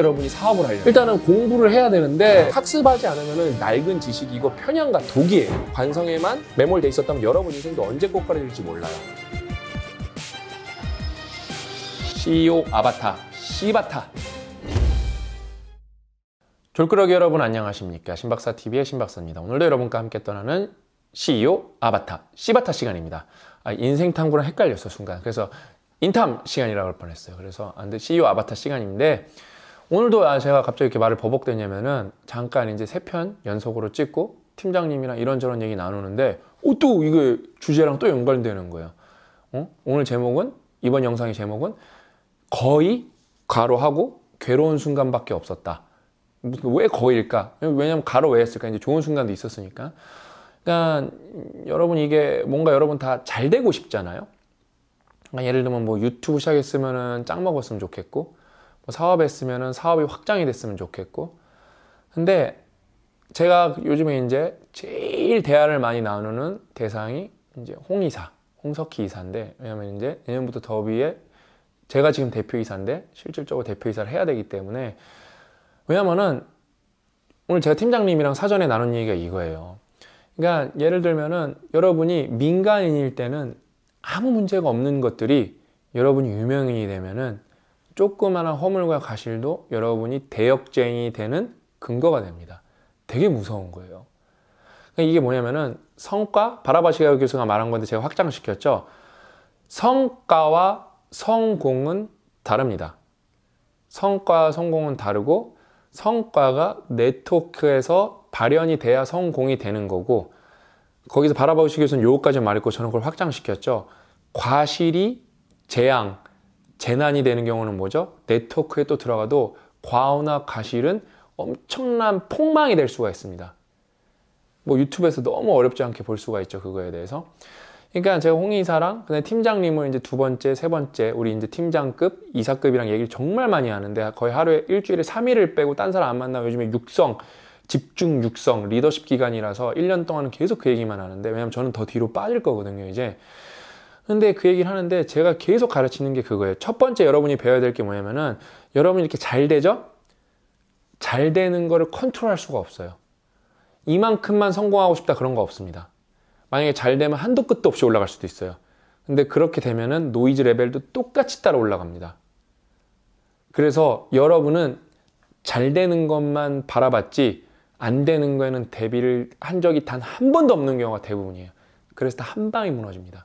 여러분이 사업을 하려면 일단은 공부를 해야 되는데 학습하지 않으면 낡은 지식이고 편향과 독이에요. 관성에만 매몰돼 있었다면 여러분 인생도 언제 꽃가루질지 몰라요. CEO 아바타, 시바타. 졸끄러기 여러분 안녕하십니까. 신박사TV의 신박사입니다. 오늘도 여러분과 함께 떠나는 CEO 아바타, 시바타 시간입니다. 아, 인생 탐구랑 헷갈렸어, 순간. 그래서 인탐 시간이라고 할 뻔했어요. 그래서 안 돼, CEO 아바타 시간인데 오늘도 아, 제가 갑자기 이렇게 말을 버벅대냐면은 잠깐 이제 세 편 연속으로 찍고 팀장님이랑 이런저런 얘기 나누는데 어, 또 이게 주제랑 또 연관되는 거예요. 어? 오늘 제목은 이번 영상의 제목은 거의 가로하고 괴로운 순간밖에 없었다. 왜 거일까? 왜냐면 가로 왜 했을까? 이제 좋은 순간도 있었으니까. 그러니까 여러분 이게 뭔가 여러분 다 잘 되고 싶잖아요. 그러니까 예를 들면 뭐 유튜브 시작했으면은 짱 먹었으면 좋겠고 뭐 사업했으면 사업이 확장이 됐으면 좋겠고. 근데 제가 요즘에 이제 제일 대화를 많이 나누는 대상이 이제 홍이사, 홍석희 이사인데, 왜냐면 이제 내년부터 더비에 제가 지금 대표이사인데 실질적으로 대표이사를 해야 되기 때문에 왜냐면은 오늘 제가 팀장님이랑 사전에 나눈 얘기가 이거예요. 그러니까 예를 들면은 여러분이 민간인일 때는 아무 문제가 없는 것들이 여러분이 유명인이 되면은 조그마한 허물과 가실도 여러분이 대역죄인이 되는 근거가 됩니다. 되게 무서운 거예요. 그러니까 이게 뭐냐면은 성과 바라바시가 교수가 말한 건데 제가 확장시켰죠. 성과와 성공은 다릅니다. 성과와 성공은 다르고 성과가 네트워크에서 발현이 돼야 성공이 되는 거고 거기서 바라바시 교수는 요거까지 말했고 저는 그걸 확장시켰죠. 과실이 재앙, 재난이 되는 경우는 뭐죠? 네트워크에 또 들어가도 과오나 과실은 엄청난 폭망이 될 수가 있습니다. 뭐 유튜브에서 너무 어렵지 않게 볼 수가 있죠. 그거에 대해서. 그러니까 제가 홍 이사랑 근 팀장님을 이제 두 번째, 세 번째 우리 이제 팀장급, 이사급이랑 얘기를 정말 많이 하는데 거의 하루에 일주일에 3일을 빼고 딴 사람 안 만나면 요즘에 육성, 집중 육성, 리더십 기간이라서 1년 동안은 계속 그 얘기만 하는데 왜냐면 저는 더 뒤로 빠질 거거든요, 이제. 근데 그 얘기를 하는데 제가 계속 가르치는 게 그거예요. 첫 번째 여러분이 배워야 될 게 뭐냐면은 여러분이 렇게잘 되죠? 잘 되는 거를 컨트롤할 수가 없어요. 이만큼만 성공하고 싶다 그런 거 없습니다. 만약에 잘 되면 한도 끝도 없이 올라갈 수도 있어요. 근데 그렇게 되면은 노이즈 레벨도 똑같이 따라 올라갑니다. 그래서 여러분은 잘 되는 것만 바라봤지 안 되는 거에는 대비를 한 적이 단 한 번도 없는 경우가 대부분이에요. 그래서 다 한 방이 무너집니다.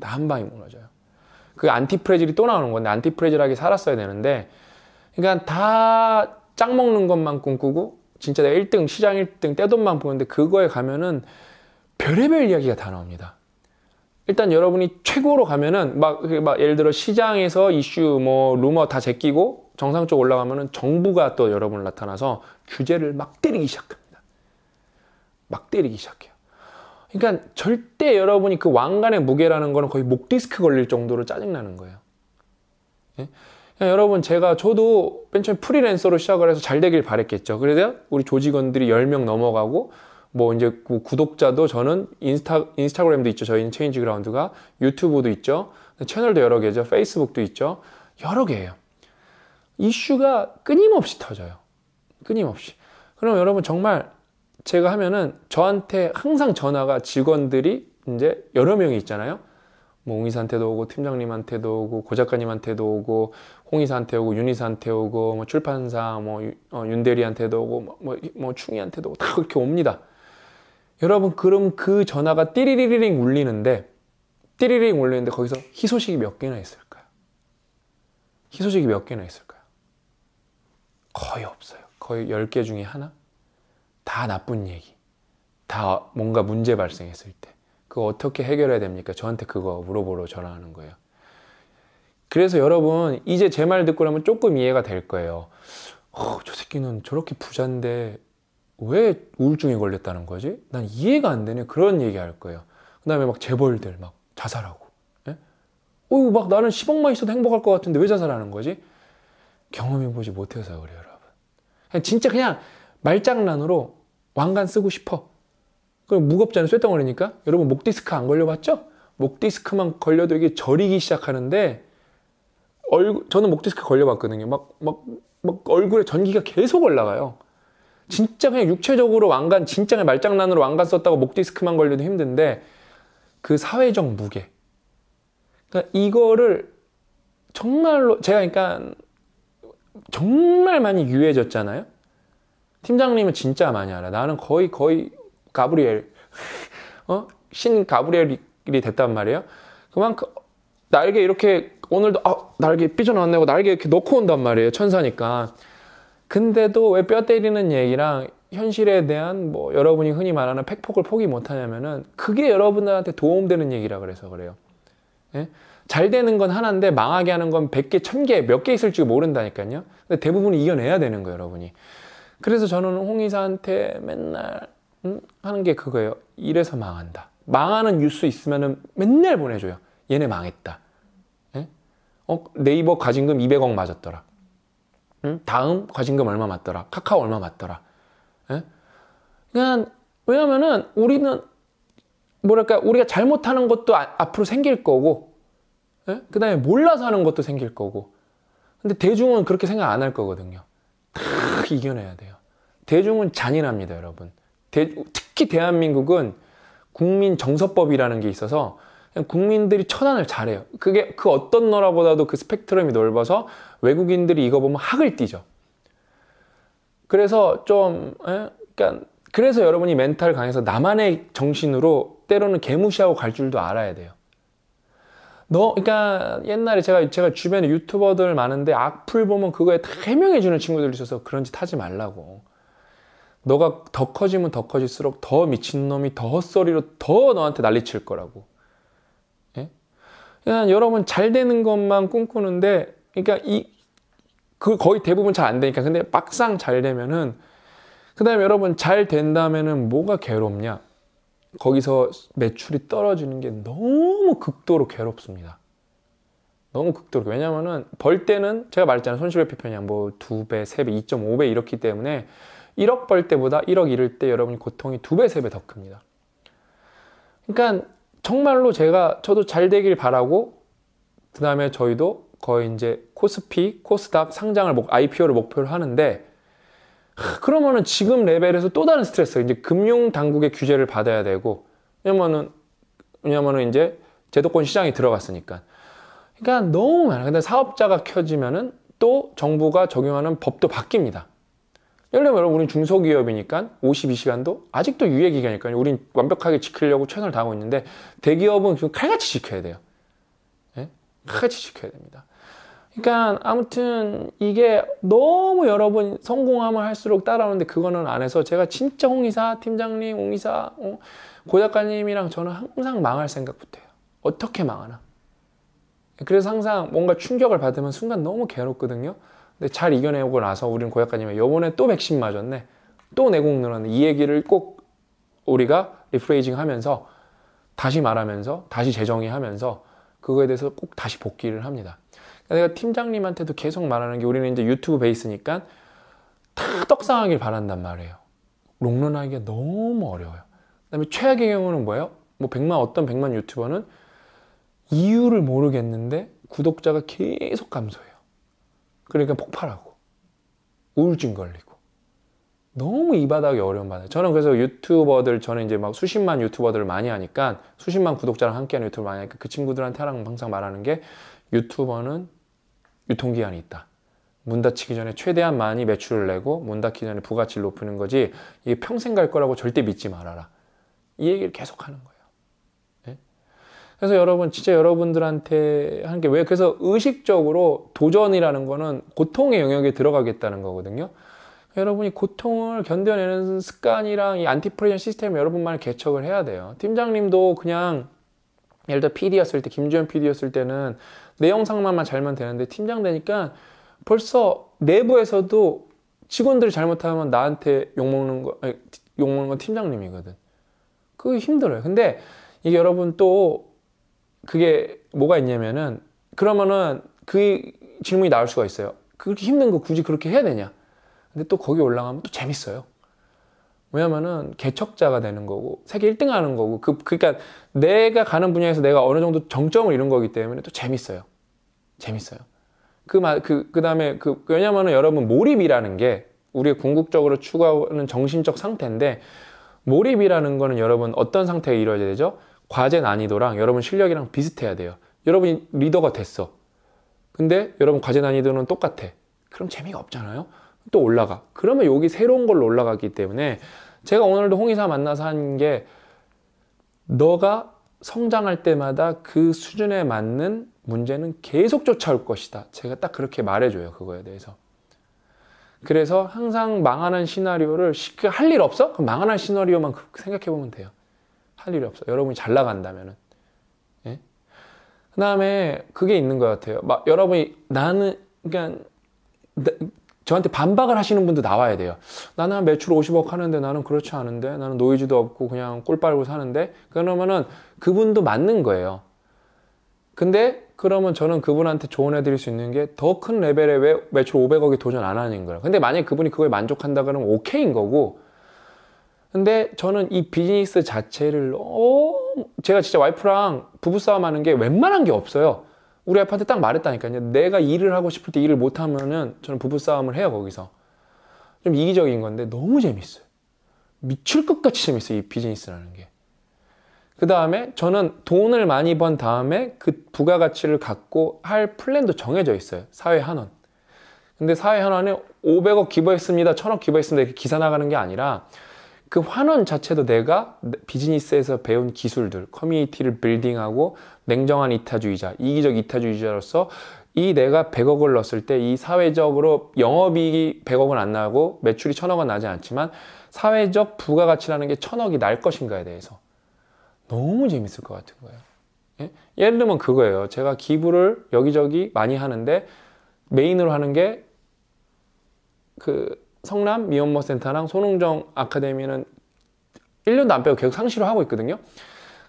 다한 방에 무너져요. 그 안티프레질이 또 나오는 건데 안티프레질하게 살았어야 되는데 그러니까 다 짝 먹는 것만 꿈꾸고 진짜 내가 1등 시장 1등 떼돈만 보는데 그거에 가면은 별의별 이야기가 다 나옵니다. 일단 여러분이 최고로 가면은 막, 그 막 예를 들어 시장에서 이슈 뭐 루머 다 제끼고 정상 쪽 올라가면은 정부가 또 여러분을 나타나서 규제를 막 때리기 시작합니다. 막 때리기 시작해요. 그러니까 절대 여러분이 그 왕관의 무게라는 거는 거의 목 디스크 걸릴 정도로 짜증나는 거예요. 예? 그러니까 여러분 제가 저도 맨 처음에 프리랜서로 시작을 해서 잘 되길 바랬겠죠. 그래서 우리 조직원들이 10명 넘어가고 뭐 이제 구독자도 저는 인스타, 인스타그램도 있죠. 저희는 체인지 그라운드가 유튜브도 있죠. 채널도 여러 개죠. 페이스북도 있죠. 여러 개예요. 이슈가 끊임없이 터져요. 끊임없이. 그럼 여러분 정말 제가 하면은 저한테 항상 전화가 직원들이 이제 여러 명이 있잖아요. 뭐 웅이사한테도 오고 팀장님한테도 오고 고작가님한테도 오고 홍이사한테 오고 윤이사한테 오고 뭐 출판사 뭐 어, 윤대리한테도 오고 뭐, 뭐, 뭐 충이한테도 오고 다 그렇게 옵니다. 여러분 그럼 그 전화가 띠리리링 울리는데 띠리링 울리는데 거기서 희소식이 몇 개나 있을까요? 희소식이 몇 개나 있을까요? 거의 없어요. 거의 10개 중에 하나? 다 나쁜 얘기. 다 뭔가 문제 발생했을 때. 그거 어떻게 해결해야 됩니까? 저한테 그거 물어보러 전화하는 거예요. 그래서 여러분, 이제 제 말 듣고 나면 조금 이해가 될 거예요. 어, 저 새끼는 저렇게 부잔데 왜 우울증에 걸렸다는 거지? 난 이해가 안 되네. 그런 얘기 할 거예요. 그 다음에 막 재벌들 막 자살하고. 예? 어이구, 막 나는 10억만 있어도 행복할 것 같은데 왜 자살하는 거지? 경험해보지 못해서 그래요, 여러분. 그냥 진짜 그냥 말장난으로 왕관 쓰고 싶어. 그럼 무겁잖아요. 쇳덩어리니까. 여러분 목 디스크 안 걸려봤죠? 목 디스크만 걸려도 이게 저리기 시작하는데 얼굴 저는 목 디스크 걸려봤거든요. 막 막, 막 얼굴에 전기가 계속 올라가요. 진짜 그냥 육체적으로 왕관 진짜 말장난으로 왕관 썼다고 목 디스크만 걸려도 힘든데 그 사회적 무게. 그러니까 이거를 정말로 제가 그러니까 정말 많이 유해졌잖아요. 팀장님은 진짜 많이 알아. 나는 거의 거의 가브리엘, 어? 신 가브리엘이 됐단 말이에요. 그만큼 날개 이렇게 오늘도 아, 날개 삐져나왔네고 날개 이렇게 놓고 온단 말이에요. 천사니까. 근데도 왜 뼈 때리는 얘기랑 현실에 대한 뭐 여러분이 흔히 말하는 팩폭을 포기 못하냐면은 그게 여러분들한테 도움되는 얘기라 그래서 그래요. 예? 잘 되는 건 하나인데 망하게 하는 건 100개, 1000개, 몇 개 있을지 모른다니까요. 근데 대부분 이겨내야 되는 거예요, 여러분이. 그래서 저는 홍의사한테 맨날 음, 하는 게 그거예요. 이래서 망한다. 망하는 뉴스 있으면은 맨날 보내줘요. 얘네 망했다. 예? 어, 네이버 과징금 200억 맞았더라. 음? 다음 과징금 얼마 맞더라. 카카오 얼마 맞더라. 예? 그냥 왜냐면은 우리는 뭐랄까 우리가 잘못하는 것도 아, 앞으로 생길 거고 예? 그다음에 몰라서 하는 것도 생길 거고 근데 대중은 그렇게 생각 안 할 거거든요. 딱 이겨내야 돼요. 대중은 잔인합니다, 여러분. 대, 특히 대한민국은 국민 정서법이라는 게 있어서 국민들이 천안을 잘해요. 그게 그 어떤 나라보다도 그 스펙트럼이 넓어서 외국인들이 이거 보면 학을 띠죠. 그래서 좀, 에? 예? 그러니까 그래서 여러분이 멘탈 강해서 나만의 정신으로 때로는 개무시하고 갈 줄도 알아야 돼요. 너, 그러니까 옛날에 제가, 제가 주변에 유튜버들 많은데 악플 보면 그거에 다 해명해주는 친구들이 있어서 그런 짓 하지 말라고. 너가 더 커지면 더 커질수록 더 미친놈이 더 헛소리로 더 너한테 난리칠 거라고. 예? 그냥 여러분 잘 되는 것만 꿈꾸는데, 그러니까 이, 그 거의 대부분 잘 안 되니까. 근데 빡상잘 되면은, 그 다음에 여러분 잘 된다면은 뭐가 괴롭냐? 거기서 매출이 떨어지는 게 너무 극도로 괴롭습니다. 너무 극도로. 왜냐면은 벌 때는 제가 말했잖아요. 손실회피 편향 뭐 2배, 3배, 2.5배 이렇기 때문에 1억 벌 때보다 1억 잃을 때 여러분 고통이 2배, 3배 더 큽니다. 그러니까 정말로 제가 저도 잘 되길 바라고 그다음에 저희도 거의 이제 코스피, 코스닥 상장을 목, IPO를 목표로 하는데 그러면은 지금 레벨에서 또 다른 스트레스 이제 금융 당국의 규제를 받아야 되고 왜냐면은 왜냐면은 이제 제도권 시장이 들어갔으니까 그러니까 너무 많아 근데 사업자가 켜지면은 또 정부가 적용하는 법도 바뀝니다 예를 들면 우리 중소기업이니까 52시간도 아직도 유예기간이니까요 우린 완벽하게 지키려고 최선을 다하고 있는데 대기업은 지금 칼같이 지켜야 돼요 네? 칼같이 지켜야 됩니다 그러니까 아무튼 이게 너무 여러 번 성공하면 할수록 따라오는데 그거는 안 해서 제가 진짜 홍이사 팀장님, 홍이사 어, 고 작가님이랑 저는 항상 망할 생각부터 해요. 어떻게 망하나. 그래서 항상 뭔가 충격을 받으면 순간 너무 괴롭거든요. 근데 잘 이겨내고 나서 우리는 고 작가님이 요번에 또 백신 맞았네. 또 내공 늘었네. 이 얘기를 꼭 우리가 리프레이징 하면서 다시 말하면서 다시 재정의하면서 그거에 대해서 꼭 다시 복귀를 합니다. 그러니까 내가 팀장님한테도 계속 말하는 게 우리는 이제 유튜브 베이스니까 다 떡상하길 바란단 말이에요. 롱런하기가 너무 어려워요. 그다음에 최악의 경우는 뭐예요? 뭐1 0 0만 어떤 1 0 0만 유튜버는 이유를 모르겠는데 구독자가 계속 감소해요. 그러니까 폭발하고 우울증 걸리고 너무 이 바닥이 어려운 바닥. 저는 그래서 유튜버들 저는 이제 막 수십만 유튜버들을 많이 하니까 수십만 구독자랑 함께하는 유튜브 많이 하니까 그 친구들한테 항상 말하는 게 유튜버는 유통기한이 있다. 문 닫히기 전에 최대한 많이 매출을 내고 문 닫기 전에 부가치를 높이는 거지 이게 평생 갈 거라고 절대 믿지 말아라. 이 얘기를 계속 하는 거예요. 예? 그래서 여러분 진짜 여러분들한테 하는 게 왜 그래서 의식적으로 도전이라는 거는 고통의 영역에 들어가겠다는 거거든요. 여러분이 고통을 견뎌내는 습관이랑 이 안티프레젠 시스템 여러분만 개척을 해야 돼요. 팀장님도 그냥 예를 들어 PD였을 때, 김주현 PD였을 때는 내 영상만만 잘만 되는데 팀장 되니까 벌써 내부에서도 직원들이 잘못하면 나한테 욕먹는 거, 아니, 욕먹는 건 팀장님이거든. 그게 힘들어요. 근데 이게 여러분 또 그게 뭐가 있냐면은 그러면은 그 질문이 나올 수가 있어요. 그렇게 힘든 거 굳이 그렇게 해야 되냐? 근데 또 거기 올라가면 또 재밌어요. 왜냐면은 개척자가 되는 거고 세계 1등 하는 거고 그 그러니까 내가 가는 분야에서 내가 어느 정도 정점을 이룬 거기 때문에 또 재밌어요. 재밌어요. 그그 그, 그, 그 다음에그 왜냐면은 여러분 몰입이라는 게 우리의 궁극적으로 추구하는 정신적 상태인데 몰입이라는 거는 여러분 어떤 상태에 이루어져야 되죠? 과제 난이도랑 여러분 실력이랑 비슷해야 돼요. 여러분이 리더가 됐어. 근데 여러분 과제 난이도는 똑같아. 그럼 재미가 없잖아요. 또 올라가. 그러면 여기 새로운 걸로 올라가기 때문에 제가 오늘도 홍의사 만나서 한 게 너가 성장할 때마다 그 수준에 맞는 문제는 계속 쫓아올 것이다. 제가 딱 그렇게 말해줘요. 그거에 대해서. 그래서 항상 망하는 시나리오를 할 일 없어? 그럼 망하는 시나리오만 그렇게 생각해 보면 돼요. 할 일이 없어. 여러분이 잘 나간다면은. 예? 그다음에 그게 있는 것 같아요. 막 여러분이 나는 그니까 저한테 반박을 하시는 분도 나와야 돼요. 나는 매출 50억 하는데 나는 그렇지 않은데 나는 노이즈도 없고 그냥 꿀 빨고 사는데 그러면은 그분도 맞는 거예요. 근데 그러면 저는 그분한테 조언해 드릴 수 있는 게 더 큰 레벨에 왜 매출 500억에 도전 안 하는 거예요. 근데 만약에 그분이 그걸 만족한다 그러면 오케이인 거고 근데 저는 이 비즈니스 자체를 어 제가 진짜 와이프랑 부부싸움 하는 게 웬만한 게 없어요. 우리 아빠한테 딱 말했다니까요. 내가 일을 하고 싶을 때 일을 못 하면은 저는 부부싸움을 해요, 거기서. 좀 이기적인 건데 너무 재밌어요. 미칠 것 같이 재밌어요, 이 비즈니스라는 게. 그 다음에 저는 돈을 많이 번 다음에 그 부가가치를 갖고 할 플랜도 정해져 있어요. 사회 한원. 근데 사회 한원에 500억 기부했습니다, 1000억 기부했습니다 이렇게 기사 나가는 게 아니라 그 환원 자체도 내가 비즈니스에서 배운 기술들, 커뮤니티를 빌딩하고 냉정한 이타주의자, 이기적 이타주의자로서 이 내가 100억을 넣었을 때 이 사회적으로 영업이익이 100억은 안 나고 매출이 1000억은 나지 않지만 사회적 부가가치라는 게 1000억이 날 것인가에 대해서 너무 재밌을 것 같은 거예요. 예? 예를 들면 그거예요. 제가 기부를 여기저기 많이 하는데 메인으로 하는 게그 성남 미혼모 센터랑 손흥정 아카데미는 1년도 안 빼고 계속 상시로 하고 있거든요.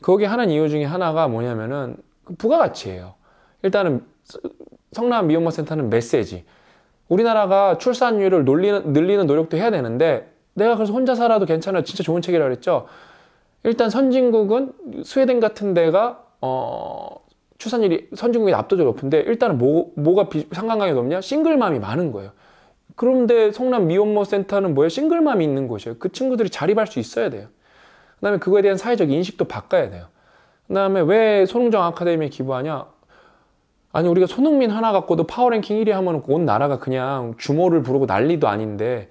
거기 하는 이유 중에 하나가 뭐냐면은 그 부가가치예요. 일단은 성남 미혼모 센터는 메시지. 우리나라가 출산율을 놀리는, 늘리는 노력도 해야 되는데 내가 그래서 혼자 살아도 괜찮아 진짜 좋은 책이라 그랬죠. 일단 선진국은 스웨덴 같은 데가 어 출산율이 선진국이 압도적으로 높은데 일단은 뭐, 뭐가 상관관계가 높냐? 싱글맘이 많은 거예요. 그런데 성남 미혼모 센터는 뭐예요? 싱글맘이 있는 곳이에요. 그 친구들이 자립할 수 있어야 돼요. 그 다음에 그거에 대한 사회적 인식도 바꿔야 돼요. 그 다음에 왜 손흥정 아카데미에 기부하냐? 아니 우리가 손흥민 하나 갖고도 파워랭킹 1위 하면 온 나라가 그냥 주모를 부르고 난리도 아닌데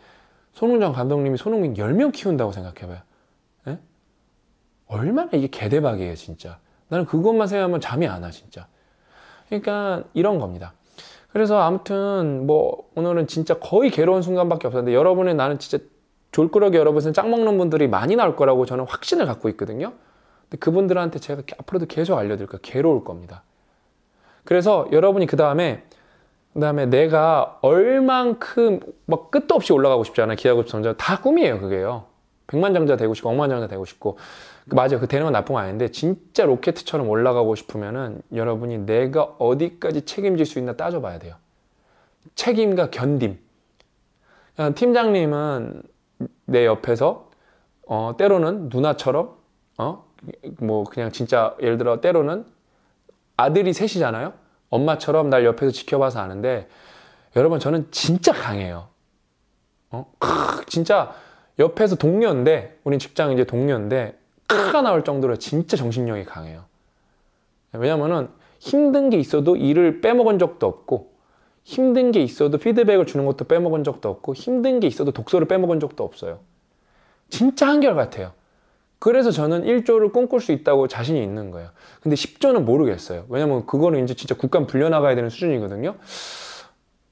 손흥정 감독님이 손흥민 10명 키운다고 생각해봐요. 예? 얼마나 이게 개대박이에요 진짜. 나는 그것만 생각하면 잠이 안 와 진짜. 그러니까 이런 겁니다. 그래서 아무튼 뭐 오늘은 진짜 거의 괴로운 순간밖에 없었는데 여러분의 나는 진짜 졸꾸러기 여러분은 짝 먹는 분들이 많이 나올 거라고 저는 확신을 갖고 있거든요. 근데 그분들한테 제가 앞으로도 계속 알려드릴 거예요. 괴로울 겁니다. 그래서 여러분이 그 다음에 그 다음에 내가 얼만큼 막 끝도 없이 올라가고 싶지않아요 기하급수전자 다 꿈이에요. 그게요. 백만장자 되고 싶고 억만장자 되고 싶고 그 맞아요. 그 되는 건 나쁜 거 아닌데 진짜 로켓처럼 올라가고 싶으면은 여러분이 내가 어디까지 책임질 수 있나 따져봐야 돼요. 책임과 견딤. 팀장님은 내 옆에서 어, 때로는 누나처럼 어? 뭐 그냥 진짜 예를 들어 때로는 아들이 셋이잖아요. 엄마처럼 날 옆에서 지켜봐서 아는데 여러분 저는 진짜 강해요. 어? 크, 진짜 옆에서 동료인데 우린 직장 이제 동료인데 크가 나올 정도로 진짜 정신력이 강해요. 왜냐면은 힘든 게 있어도 일을 빼먹은 적도 없고 힘든 게 있어도 피드백을 주는 것도 빼먹은 적도 없고 힘든 게 있어도 독서를 빼먹은 적도 없어요. 진짜 한결같아요. 그래서 저는 1조를 꿈꿀 수 있다고 자신이 있는 거예요. 근데 10조는 모르겠어요. 왜냐면 그거는 이제 진짜 국감 불려나가야 되는 수준이거든요.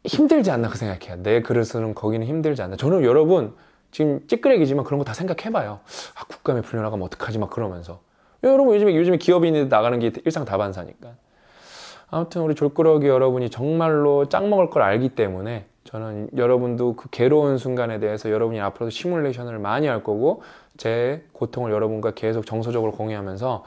힘들지 않나 그 생각해요. 내 글을 쓰는 거기는 힘들지 않나. 저는 여러분 지금 찌끄레기지만 그런 거 다 생각해봐요. 아, 국감에 불려나가면 어떡하지? 막 그러면서. 예, 여러분 요즘에 요즘에 기업인이 나가는 게 일상 다반사니까. 아무튼 우리 졸꾸러기 여러분이 정말로 짱 먹을 걸 알기 때문에 저는 여러분도 그 괴로운 순간에 대해서 여러분이 앞으로도 시뮬레이션을 많이 할 거고 제 고통을 여러분과 계속 정서적으로 공유하면서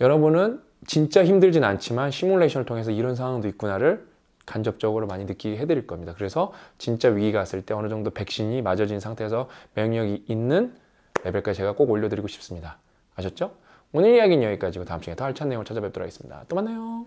여러분은 진짜 힘들진 않지만 시뮬레이션을 통해서 이런 상황도 있구나를 간접적으로 많이 느끼게 해드릴 겁니다. 그래서 진짜 위기가 왔을 때 어느 정도 백신이 맞아진 상태에서 면역력이 있는 레벨까지 제가 꼭 올려드리고 싶습니다. 아셨죠? 오늘 이야기는 여기까지고 다음 시간에 더 알찬 내용을 찾아뵙도록 하겠습니다. 또 만나요.